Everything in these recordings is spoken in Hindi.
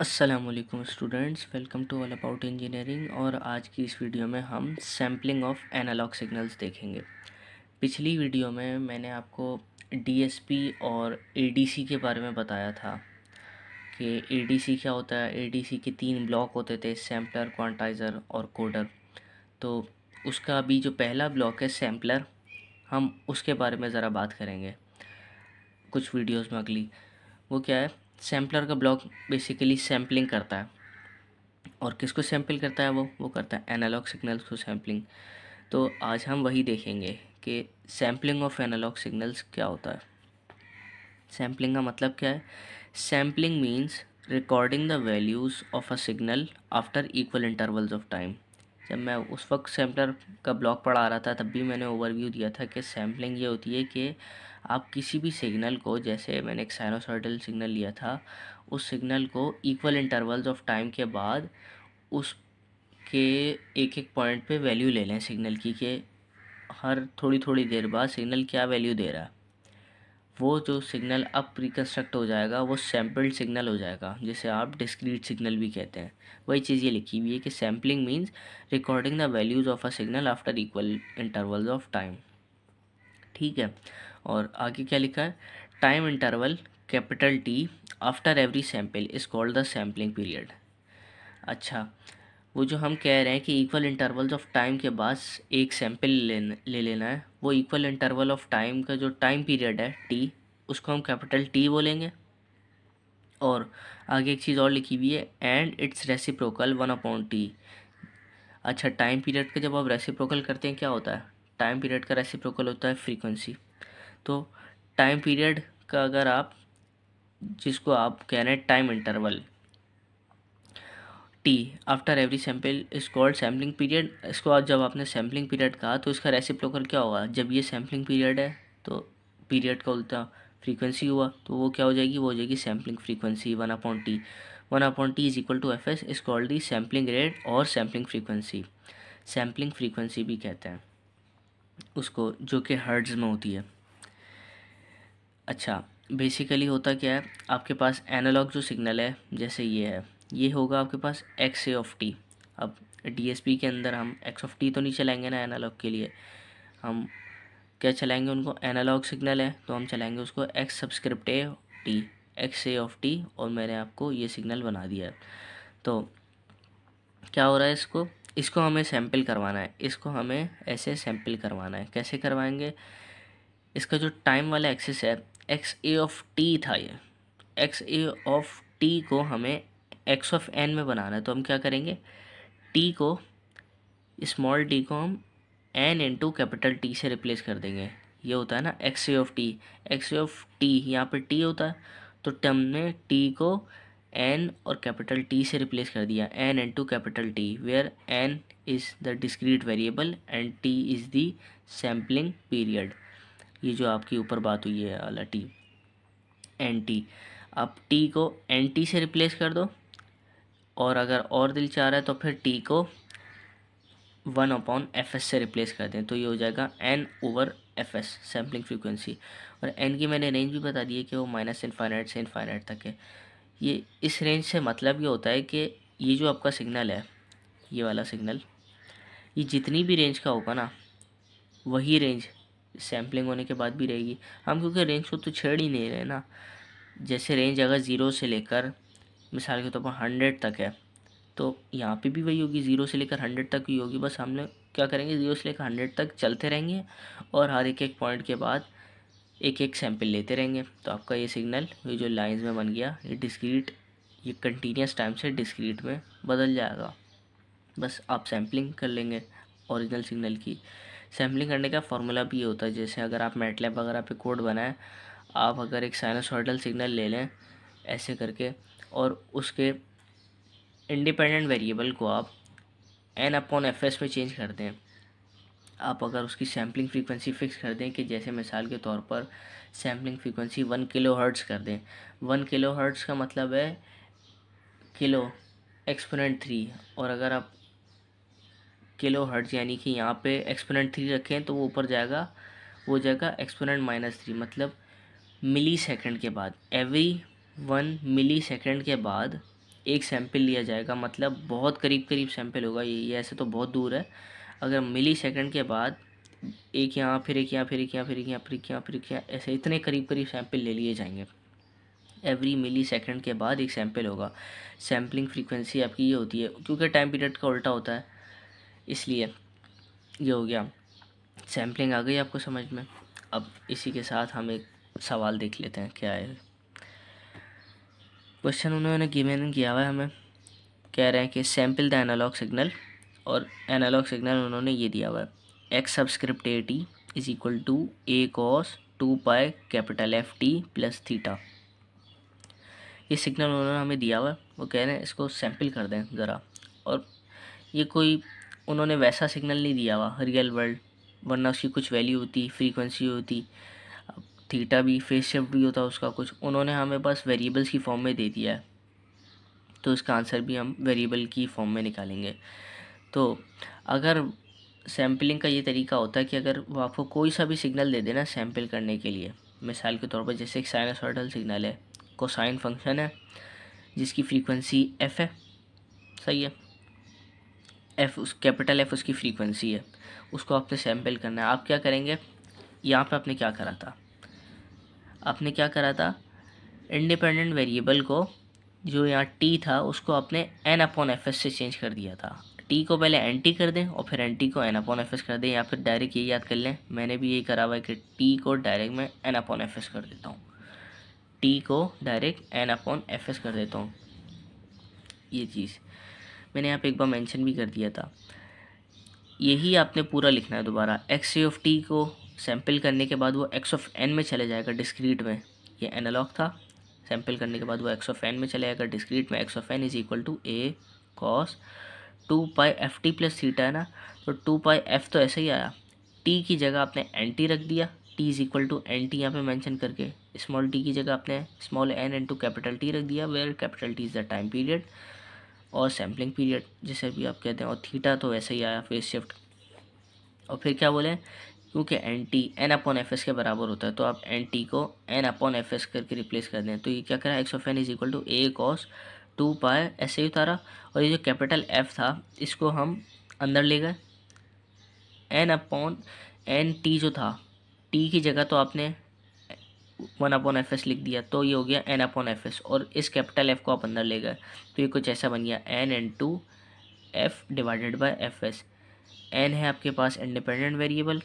Aslam students welcome to all about engineering और आज की इस वीडियो में हम सैम्पलिंग ऑफ एनालॉग सिग्नल्स देखेंगे पिछली वीडियो में मैंने आपको डीएसपी और एडीसी के बारे में बताया था कि एडीसी क्या होता है एडीसी के तीन ब्लॉक होते थे सैम्पलर क्वांटाइज़र और कोडर तो उसका अभी जो पहला ब्लॉक है सैम्पलर हम उसके बारे में ज़रा बात करेंगे कुछ वीडियोज़ में अगली वो क्या है सैम्पलर का ब्लॉक बेसिकली सैम्पलिंग करता है और किसको सैम्पल करता है वो वो करता है एनालॉग सिग्नल्स को सैम्पलिंग तो आज हम वही देखेंगे कि सैम्पलिंग ऑफ एनालॉग सिग्नल्स क्या होता है सैम्पलिंग का मतलब क्या है sampling means recording the values of a signal after equal intervals of time जब मैं उस वक्त सैम्पलर का ब्लॉग पढ़ा रहा था तब भी मैंने ओवरव्यू दिया था कि सैम्पलिंग ये होती है कि आप किसी भी सिग्नल को जैसे मैंने एक साइनोसॉइडल सिग्नल लिया था उस सिग्नल को इक्वल इंटरवल्स ऑफ टाइम के बाद उस के एक एक पॉइंट पे वैल्यू ले लें सिग्नल की कि हर थोड़ी थोड़ी देर बाद सिग्नल क्या वैल्यू दे रहा है वो जो सिग्नल अब रिकन्स्ट्रक्ट हो जाएगा वो सैम्पल्ड सिग्नल हो जाएगा जिसे आप डिस्क्रीट सिग्नल भी कहते हैं वही चीज़ ये लिखी हुई है कि sampling means recording the values of a signal after equal intervals of time ठीक है और आगे क्या लिखा है time interval capital T after every sample is called the sampling period अच्छा वो जो हम कह रहे हैं कि इक्वल इंटरवल्स ऑफ टाइम के बाद एक सैम्पल ले ले लेना है वो इक्वल इंटरवल ऑफ टाइम का जो टाइम पीरियड है टी उसको हम कैपिटल टी बोलेंगे और आगे एक चीज़ और लिखी हुई है and it's reciprocal one upon T अच्छा टाइम पीरियड का जब आप रेसिप्रोकल करते हैं क्या होता है टाइम पीरियड का रेसिप्रोकल होता है फ्रीक्वेंसी तो टाइम पीरियड का अगर आप जिसको आप कह रहे हैं time interval T after every sample is called sampling period इसको जब आपने सैम्पलिंग पीरियड कहा तो इसका रेसिप्रोकल क्या होगा जब ये सैम्पलिंग पीरियड है तो पीरियड का उल्टा फ्रीक्वेंसी हुआ तो वो क्या हो जाएगी वो हो जाएगी sampling frequency one upon T one upon T is equal to F S is called the sampling rate और सैम्पलिंग फ्रीक्वेंसी सैम्पलिंग फ्रीक्वेंसी भी कहते हैं उसको जो कि हर्ड्स में होती है अच्छा बेसिकली होता क्या है आपके पास एनालॉग जो सिग्नल है जैसे ये है ये होगा आपके पास एक्स ए ऑफ टी अब डी के अंदर हम एक्स ऑफ टी तो नहीं चलाएंगे ना एनालॉग के लिए हम क्या चलाएंगे उनको एनालॉग सिग्नल है तो हम चलाएंगे उसको x subscript a t x a of t और मैंने आपको ये सिग्नल बना दिया है तो क्या हो रहा है इसको इसको हमें सैम्पल करवाना है इसको हमें ऐसे सैम्पल करवाना है कैसे करवाएंगे इसका जो टाइम वाला एक्सेस है एक्स ए ऑफ टी था ये एक्स ए ऑफ टी को हमें एक्स ऑफ एन में बनाना है तो हम क्या करेंगे टी को स्मॉल टी को हम एन इंटू कैपिटल टी से रिप्लेस कर देंगे ये होता है ना x of t x of t यहाँ पर टी होता है तो टर्म ने टी को एन और कैपिटल टी से रिप्लेस कर दिया n and to capital T where n is the discrete variable and t is the sampling period ये जो आपकी ऊपर बात हुई है अला टी एन टी अब टी को एन टी से रिप्लेस कर दो और अगर और दिल चाह रहा है तो फिर टी को वन अपॉन एफ एस से रिप्लेस कर दें तो ये हो जाएगा n over F S sampling frequency और एन की मैंने रेंज भी बता दी है कि वो माइनस इन्फाइनाइट से इनफाइनाइट तक है ये इस रेंज से मतलब ये होता है कि ये जो आपका सिग्नल है ये वाला सिग्नल ये जितनी भी रेंज का होगा ना वही रेंज सैम्पलिंग होने के बाद भी रहेगी हम क्योंकि रेंज को तो छेड़ ही नहीं रहे ना जैसे रेंज अगर ज़ीरो से लेकर मिसाल के तौर पर हंड्रेड तक है तो यहाँ पे भी वही होगी ज़ीरो से लेकर हंड्रेड तक ही होगी बस हमने क्या करेंगे ज़ीरो से लेकर हंड्रेड तक चलते रहेंगे और हर एक एक पॉइंट के बाद एक एक सैंपल लेते रहेंगे तो आपका ये सिग्नल ये जो लाइंस में बन गया ये डिस्क्रीट ये कंटिन्यूस टाइम से डिस्क्रीट में बदल जाएगा बस आप सैम्पलिंग कर लेंगे औरिजिनल सिग्नल की सैम्पलिंग करने का फार्मूला भी ये होता है जैसे अगर आप मेटलैप वगैरह पे कोड बनाएं आप अगर एक साइनोसॉइडल सिग्नल ले लें ऐसे करके और उसके इंडिपेंडेंट वेरिएबल को आप एन अपॉन एफ एस में चेंज कर दें आप अगर उसकी सैम्पलिंग फ्रीक्वेंसी फ़िक्स कर दें कि जैसे मिसाल के तौर पर sampling frequency one kilo hertz कर दें वन किलो हर्ट्स का मतलब है किलो एक्सपोनेंट थ्री और अगर आप किलो हर्ट्स यानी कि यहाँ पे एक्सपोनेंट थ्री रखें तो वो ऊपर जाएगा वो जाएगा एक्सपोनेंट माइनस थ्री मतलब मिली सेकेंड के बाद एवरी वन मिली सेकेंड के बाद एक सैंपल लिया जाएगा मतलब बहुत करीब करीब सैंपल होगा ये ऐसे तो बहुत दूर है अगर मिली सेकेंड के बाद एक यहाँ फिर एक यहाँ फिर एक यहाँ फिर एक यहाँ फिर एक यहाँ फिर एक यहाँ ऐसे इतने करीब करीब सैंपल ले लिए जाएंगे एवरी मिली सेकेंड के बाद एक सैंपल होगा सैम्पलिंग फ्रीक्वेंसी आपकी ये होती है क्योंकि टाइम पीरियड का उल्टा होता है इसलिए ये हो गया सैम्पलिंग आ गई आपको समझ में अब इसी के साथ हम एक सवाल देख लेते हैं क्या है क्वेश्चन उन्होंने गिवन किया हुआ है हमें कह रहे हैं कि सैम्पल द एनालॉग सिग्नल और एनालॉग सिग्नल उन्होंने ये दिया हुआ है x subscript a t is equal to A cos two pi capital F t plus theta ये सिग्नल उन्होंने हमें दिया हुआ है वो कह रहे हैं इसको सैम्पल कर दें ज़रा और ये कोई उन्होंने वैसा सिग्नल नहीं दिया हुआ रियल वर्ल्ड वरना उसकी कुछ वैल्यू होती फ्रीक्वेंसी होती थीटा भी फेस शिफ्ट भी होता है उसका कुछ उन्होंने हमें बस वेरिएबल्स की फॉर्म में दे दिया है तो उसका आंसर भी हम वेरिएबल की फॉर्म में निकालेंगे तो अगर सैम्पलिंग का ये तरीका होता है कि अगर वो आपको कोई सा भी सिग्नल दे देना सैम्पल करने के लिए मिसाल के तौर पर जैसे एक साइनसॉइडल सिग्नल है कोसाइन फंक्शन है जिसकी फ्रीक्वेंसी एफ़ है सही है एफ़ उस कैपिटल एफ़ उसकी फ्रीक्वेंसी है उसको आपने सैम्पल करना है आप क्या करेंगे यहाँ पे आपने क्या करा था आपने क्या करा था इंडिपेंडेंट वेरिएबल को जो यहाँ टी था उसको आपने एन अपॉन एफ एस से चेंज कर दिया था टी को पहले एन टी कर दें और फिर एन टी को एन अपॉन एफ एस कर दें या फिर डायरेक्ट ये याद कर लें मैंने भी ये करा हुआ है कि टी को डायरेक्ट मैं एन अपॉन एफ एस कर देता हूँ टी को direct n upon F S कर देता हूँ ये चीज़ मैंने यहाँ पे एक बार मेंशन भी कर दिया था यही आपने पूरा लिखना है दोबारा एक्स सी ऑफ टी को सैम्पल करने के बाद वो एक्स ऑफ एन में चले जाएगा डिस्क्रीट में ये एनालॉग था सैम्पल करने के बाद वो एक्स ऑफ एन में चले जाएगा डिस्क्रीट में x of n is equal to A cos two pi F t plus theta है ना तो टू पाई एफ तो ऐसे ही आया टी की जगह आपने एन टी रख दिया T is equal to N T यहाँ पे मैंशन करके स्मॉल टी की जगह आपने small N N to capital T रख दिया where capital T is the time period और सैम्पलिंग पीरियड जिसे भी आप कहते हैं और थीटा तो वैसे ही आया फेस शिफ्ट और फिर क्या बोले क्योंकि n t n upon F S के बराबर होता है तो आप एन टी को एन अपॉन एफ एस करके रिप्लेस कर दें तो ये क्या करा x of n is equal to A cos two pi ऐसे ही उतारा और ये जो कैपिटल एफ था इसको हम अंदर ले गए एन अपॉन एन टी जो था टी की जगह तो आपने वन अपॉन एफ एस लिख दिया तो ये हो गया एन अपॉन एफ एस और इस कैपिटल एफ को आप अंदर ले गए तो ये कुछ ऐसा बन गया n N two F divided by F S n है आपके पास independent variable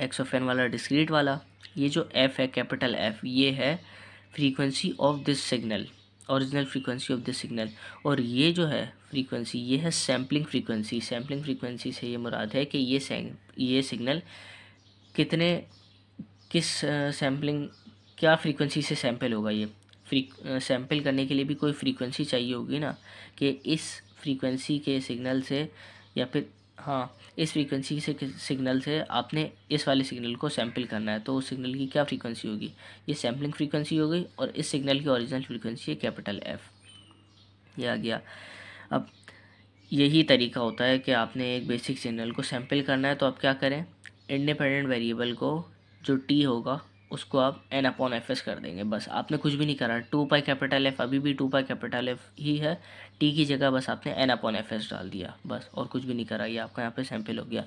x of n वाला डिस्क्रीट वाला ये जो एफ़ है कैपिटल एफ़ ये है frequency of this signal original frequency of this signal और ये जो है फ्रीक्वेंसी ये है सैम्पलिंग फ्रीक्वेंसी सैम्पलिंग फ्रीक्वेंसी से ये मुराद है कि ये ये सिग्नल कितने किस सैम्पलिंग क्या फ्रीक्वेंसी से सैम्पल होगा ये फ्री सैम्पल करने के लिए भी कोई फ्रीक्वेंसी चाहिए होगी ना कि इस फ्रीक्वेंसी के सिग्नल से या फिर हाँ इस फ्रीक्वेंसी से सिग्नल से आपने इस वाले सिग्नल को सैंपल करना है तो उस सिग्नल की क्या फ्रीक्वेंसी होगी ये सैम्पलिंग फ्रीक्वेंसी हो गई और इस सिग्नल की ओरिजिनल फ्रीक्वेंसी है कैपिटल एफ़ ये आ गया अब यही तरीका होता है कि आपने एक बेसिक सिग्नल को सैंपल करना है तो आप क्या करें इंडिपेंडेंट वेरिएबल को जो टी होगा उसको आप एन अपॉन एफ एस कर देंगे बस आपने कुछ भी नहीं करा टू पाई कैपिटल एफ अभी भी टू पाई कैपिटल एफ ही है टी की जगह बस आपने एन अपॉन एफ एस डाल दिया बस और कुछ भी नहीं करा ये आपका यहाँ पे सैम्पल हो गया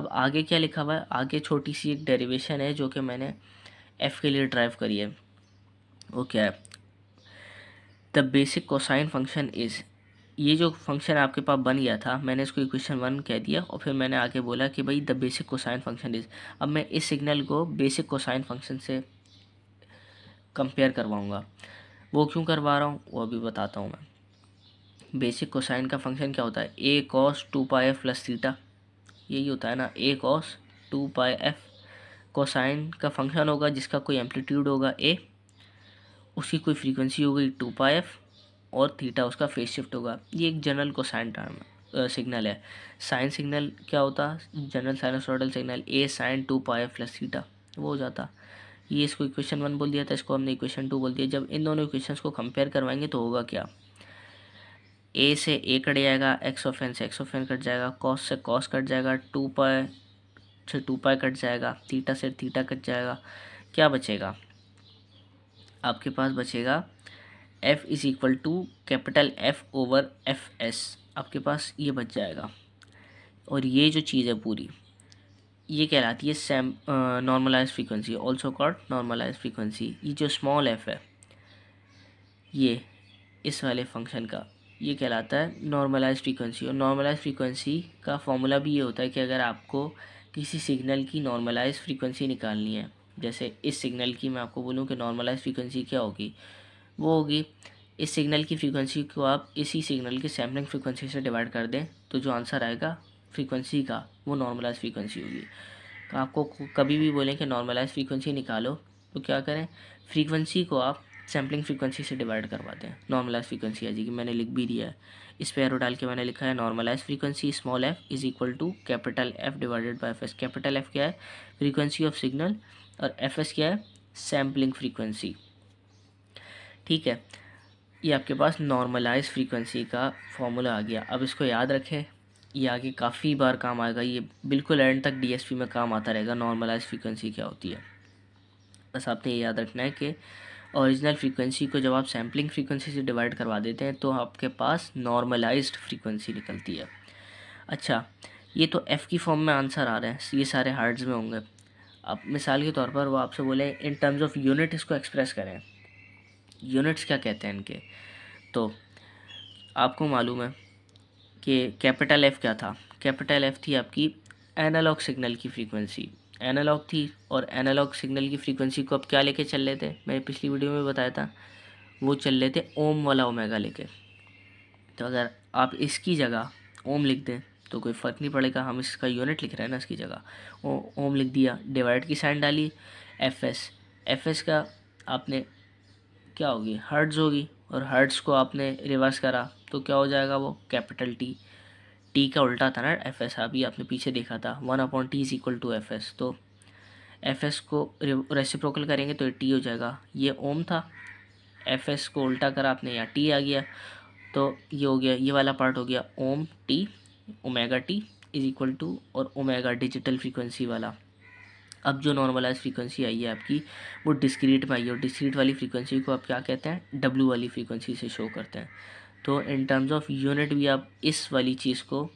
अब आगे क्या लिखा हुआ है आगे छोटी सी एक डेरिवेशन है जो कि मैंने एफ़ के लिए ड्राइव करी है वो क्या है the basic cosine function is ये जो फंक्शन आपके पास बन गया था मैंने इसको इक्वेशन वन कह दिया और फिर मैंने आगे बोला कि भाई the basic cosine function is अब मैं इस सिग्नल को बेसिक कोसाइन फंक्शन से कंपेयर करवाऊँगा वो क्यों करवा रहा हूँ वो अभी बताता हूँ मैं बेसिक कोसाइन का फंक्शन क्या होता है A cos two pi F plus theta यही होता है ना A cos two pi F cosine का फंक्शन होगा जिसका कोई एम्पलीट्यूड होगा ए उसकी कोई फ्रीक्वेंसी होगी टू पाई एफ़ और थीटा उसका फेस शिफ्ट होगा ये एक जनरल साइन टर्म सिग्नल है साइन सिग्नल क्या होता general sinusoidal signal A sine two pi plus theta वो हो जाता ये इसको इक्वेशन वन बोल दिया था इसको हमने इक्वेशन टू बोल दिया जब इन दोनों इक्वेशन को कंपेयर करवाएंगे तो होगा क्या ए से ए कट जाएगा एक्स ऑफ एन से एक्स ऑफ एन कट जाएगा कॉस से कॉस कट जाएगा टू पाए से टू पाए कट जाएगा थीटा से थीटा कट जाएगा क्या बचेगा आपके पास बचेगा F is equal to capital F over F S आपके पास ये बच जाएगा और ये जो चीज़ है पूरी ये कहलाती है same normalize frequency also called normalize frequency ये जो स्मॉल एफ है ये इस वाले फंक्शन का ये कहलाता है नॉर्मलाइज फ्रीक्वेंसी और नॉर्मलाइज फ्रीक्वेंसी का फॉर्मूला भी ये होता है कि अगर आपको किसी सिग्नल की नॉर्मलाइज फ्रीक्वेंसी निकालनी है जैसे इस सिग्नल की मैं आपको बोलूँ कि नॉर्मलाइज फ्रीक्वेंसी क्या होगी वो होगी इस सिग्नल की फ्रीक्वेंसी को आप इसी सिग्नल के सैम्पलिंग फ्रीक्वेंसी से डिवाइड कर दें तो जो आंसर आएगा फ्रीक्वेंसी का वो नॉर्मलाइज फ्रीक्वेंसी होगी तो आपको कभी भी बोलें कि नॉर्मलाइज फ्रीक्वेंसी निकालो तो क्या करें फ्रीक्वेंसी को आप सैम्पलिंग फ्रीक्वेंसी से डिवाइड करवा दें नॉर्मलाइज फ्रीक्वेंसी जी कि मैंने लिख भी दिया है इस पे एरो डाल के मैंने लिखा है normalize frequency small F is equal to capital F divided by F S capital F क्या है फ्रीक्वेंसी ऑफ सिग्नल और एफ एस क्या है सैम्पलिंग फ्रीक्वेंसी ठीक है ये आपके पास नॉर्मलाइज फ्रीक्वेंसी का फॉर्मूला आ गया अब इसको याद रखें ये आगे काफ़ी बार काम आएगा ये बिल्कुल एंड तक डीएसपी में काम आता रहेगा नॉर्मलाइज फ्रीक्वेंसी क्या होती है बस आपने ये याद रखना है कि ओरिजिनल फ्रीक्वेंसी को जब आप सैम्पलिंग फ्रीक्वेंसी से डिवाइड करवा देते हैं तो आपके पास नॉर्मलाइज्ड फ्रीक्वेंसी निकलती है अच्छा ये तो एफ़ की फॉर्म में आंसर आ रहे हैं ये सारे हार्ड्स में होंगे अब मिसाल के तौर पर वो आपसे बोले इन टर्म्स ऑफ यूनिट इसको एक्सप्रेस करें यूनिट्स क्या कहते हैं इनके तो आपको मालूम है कि कैपिटल एफ़ क्या था कैपिटल एफ़ थी आपकी एनालॉग सिग्नल की फ्रीक्वेंसी एनालॉग थी और एनालॉग सिग्नल की फ्रीक्वेंसी को आप क्या लेके चल रहे थे मैंने पिछली वीडियो में बताया था वो चल रहे थे ओम वाला ओमेगा लेके तो अगर आप इसकी जगह ओम लिख दें तो कोई फ़र्क नहीं पड़ेगा हम इसका यूनिट लिख रहे हैं ना इसकी जगह ओ, ओम लिख दिया डिवाइड की साइन डाली एफ एस एफ एस का आपने क्या होगी हर्ड्स होगी और हर्ड्स को आपने रिवर्स करा तो क्या हो जाएगा वो कैपिटल टी टी का उल्टा था ना एफ एस अभी आपने पीछे देखा था one upon T is equal to F S तो एफ एस को रेसिप्रोकल करेंगे तो ये टी हो जाएगा ये ओम था एफ एस को उल्टा करा आपने यहाँ टी आ गया तो ये हो गया ये वाला पार्ट हो गया ओम t omega t is equal to और ओमेगा डिजिटल फ्रीक्वेंसी वाला अब जो नॉर्मलाइज फ्रीक्वेंसी आई है आपकी वो डिस्क्रीट में आई है और डिस्क्रीट वाली फ्रीक्वेंसी को आप क्या कहते हैं डब्लू वाली फ्रीक्वेंसी से शो करते हैं तो इन टर्म्स ऑफ यूनिट भी आप इस वाली चीज़ को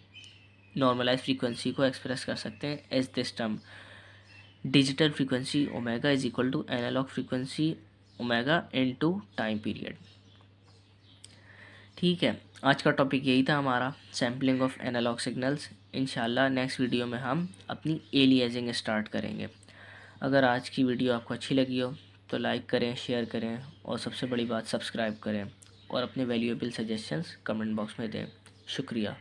नॉर्मलाइज फ्रीक्वेंसी को एक्सप्रेस कर सकते हैं as this term digital frequency omega is equal to analog frequency omega into time period ठीक है आज का टॉपिक यही था हमारा sampling of analog signals in next video में हम अपनी एलियाजिंग स्टार्ट करेंगे अगर आज की वीडियो आपको अच्छी लगी हो तो लाइक करें शेयर करें और सबसे बड़ी बात सब्सक्राइब करें और अपने वैल्यूएबल सजेशंस कमेंट बॉक्स में दें शुक्रिया